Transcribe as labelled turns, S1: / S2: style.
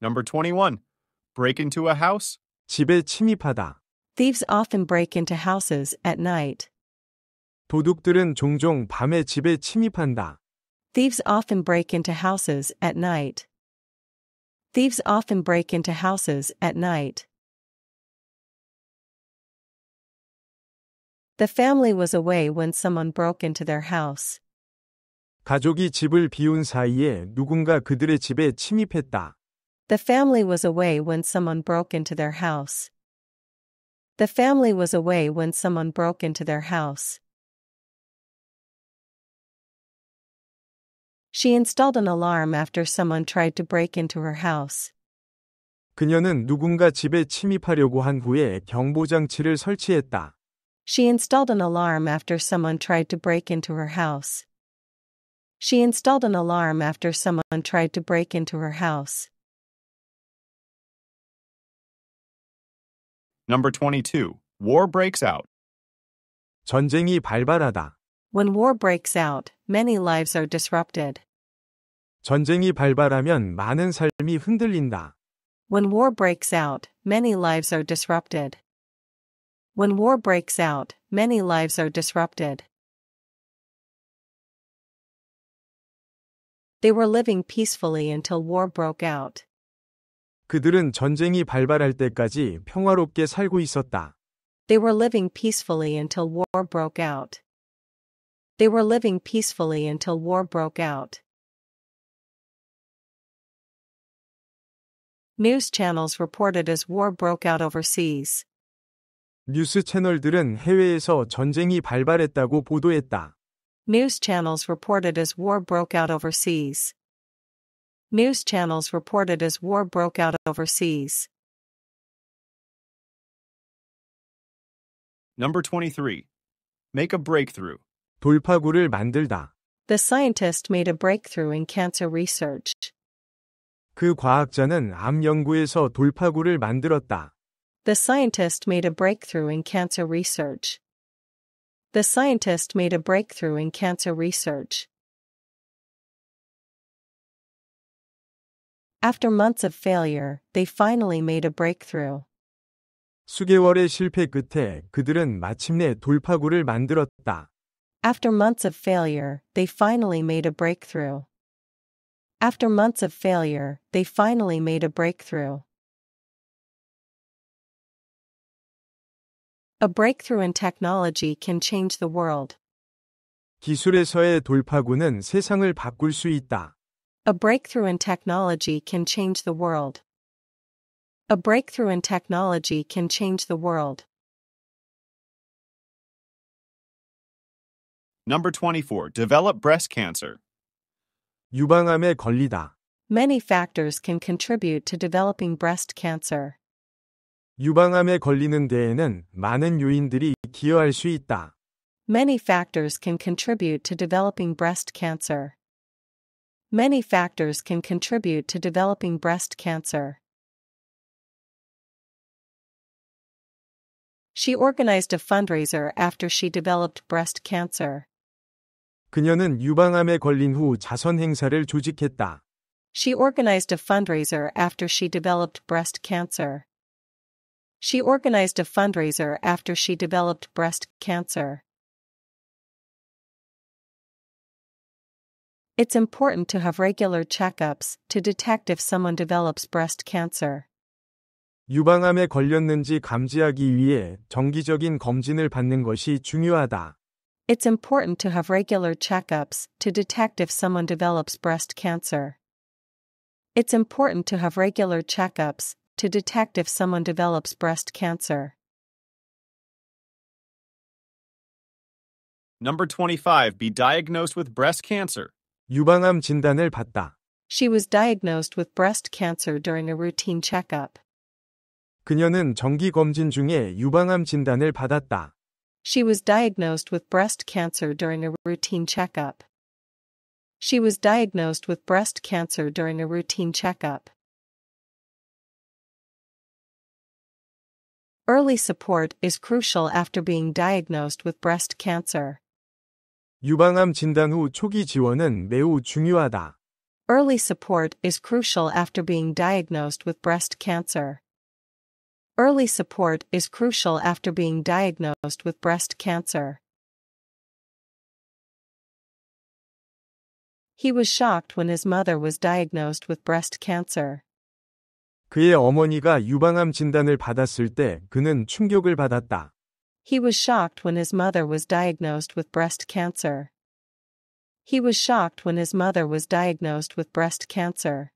S1: Number 21. Break into a house. 집에 침입하다.
S2: Thieves often break into houses at night.
S1: 도둑들은 종종 밤에 집에 침입한다.
S2: Thieves often break into houses at night. Thieves often break into houses at night. The family was away when someone broke into their house.
S1: 가족이 집을 비운 사이에 누군가 그들의 집에 침입했다.
S2: The family was away when someone broke into their house. The family was away when someone broke into their house. She installed an alarm after someone tried to break into her house.
S1: 그녀는 누군가 집에 침입하려고 한 후에 설치했다.
S2: She installed an alarm after someone tried to break into her house. She installed an alarm after someone tried to break into her house.
S1: Number 22. War breaks out. 전쟁이 발발하다.
S2: When war breaks out, many lives are disrupted.
S1: 전쟁이 발발하면 많은 삶이 흔들린다.
S2: When war breaks out, many lives are disrupted. When war breaks out, many lives are disrupted. They were living peacefully until war broke out.
S1: 그들은 전쟁이 발발할 때까지 평화롭게 살고 있었다.
S2: They were living peacefully until war broke out. They were living peacefully until war broke out. News channels reported as war broke out overseas.
S1: 뉴스 채널들은 해외에서 전쟁이 발발했다고 보도했다.
S2: News channels reported as war broke out overseas. News channels reported as war broke out overseas.
S1: Number 23. Make a breakthrough. 돌파구를 만들다.
S2: The scientist made a breakthrough in cancer research.
S1: 그 과학자는 암 연구에서 돌파구를 만들었다.
S2: The scientist made a breakthrough in cancer research. The scientist made a breakthrough in cancer research. After months of failure, they finally made a breakthrough.
S1: 수개월의 실패 끝에 그들은 마침내 돌파구를 만들었다.
S2: After months of failure, they finally made a breakthrough. After months of failure, they finally made a breakthrough. A breakthrough in technology can change the world.
S1: 기술에서의 돌파구는 세상을 바꿀 수 있다.
S2: A breakthrough in technology can change the world. A breakthrough in technology can change the world.
S1: Number 24. Develop breast cancer. 유방암에 걸리다.
S2: Many factors can contribute to developing breast cancer.
S1: 유방암에 걸리는 데에는 많은 요인들이 기여할 수 있다.
S2: Many factors can contribute to developing breast cancer. Many factors can contribute to developing breast cancer. She organized a fundraiser after she developed breast cancer.
S1: 그녀는 유방암에 걸린 후 자선 행사를 조직했다.
S2: She organized a fundraiser after she developed breast cancer. She organized a fundraiser after she developed breast cancer. It's important to have regular checkups to detect if someone develops breast cancer.
S1: 유방암에 걸렸는지 감지하기 위해 정기적인 검진을 받는 것이 중요하다.
S2: It's important to have regular checkups to detect if someone develops breast cancer. It's important to have regular checkups to detect if someone develops breast cancer.
S1: Number 25. Be diagnosed with breast cancer. 유방암 진단을 받다.
S2: She was diagnosed with breast cancer during a routine checkup.
S1: 그녀는 정기 검진 중에 유방암 진단을 받았다.
S2: She was diagnosed with breast cancer during a routine checkup. She was diagnosed with breast cancer during a routine checkup. Early support is crucial after being diagnosed with breast cancer.
S1: 유방암 진단 후 초기 지원은 매우 중요하다.
S2: Early support is crucial after being diagnosed with breast cancer. Early support is crucial after being diagnosed with breast cancer. He was shocked when his mother was diagnosed with breast cancer.
S1: 그의 어머니가 유방암 진단을 받았을 때 그는 충격을 받았다.
S2: He was shocked when his mother was diagnosed with breast cancer. He was shocked when his mother was diagnosed with breast cancer.